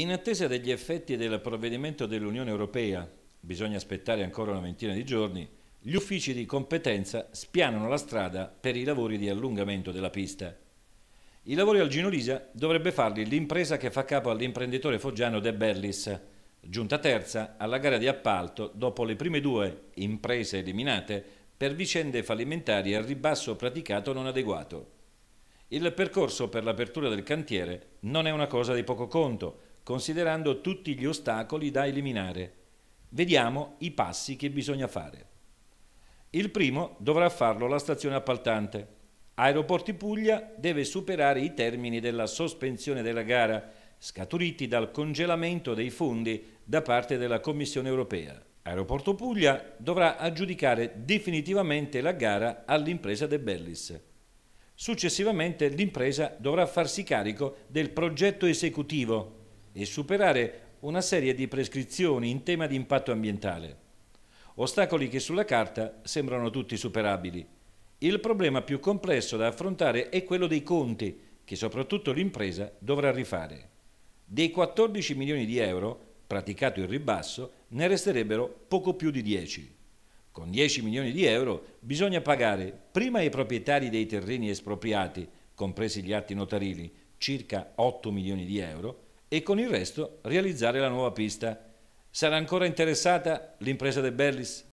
In attesa degli effetti del provvedimento dell'Unione Europea, bisogna aspettare ancora una ventina di giorni, gli uffici di competenza spianano la strada per i lavori di allungamento della pista. I lavori al Ginolisa dovrebbe farli l'impresa che fa capo all'imprenditore foggiano De Bellis, giunta terza alla gara di appalto dopo le prime due imprese eliminate per vicende fallimentari al ribasso praticato non adeguato. Il percorso per l'apertura del cantiere non è una cosa di poco conto, considerando tutti gli ostacoli da eliminare. Vediamo i passi che bisogna fare. Il primo dovrà farlo la stazione appaltante. Aeroporti Puglia deve superare i termini della sospensione della gara, scaturiti dal congelamento dei fondi da parte della Commissione europea. Aeroporto Puglia dovrà aggiudicare definitivamente la gara all'impresa De Bellis. Successivamente l'impresa dovrà farsi carico del progetto esecutivo e superare una serie di prescrizioni in tema di impatto ambientale. Ostacoli che sulla carta sembrano tutti superabili. Il problema più complesso da affrontare è quello dei conti, che soprattutto l'impresa dovrà rifare. Dei 14 milioni di euro, praticato il ribasso, ne resterebbero poco più di 10. Con 10 milioni di euro bisogna pagare prima i proprietari dei terreni espropriati, compresi gli atti notarili, circa 8 milioni di euro, e con il resto realizzare la nuova pista. Sarà ancora interessata l'impresa De Bellis?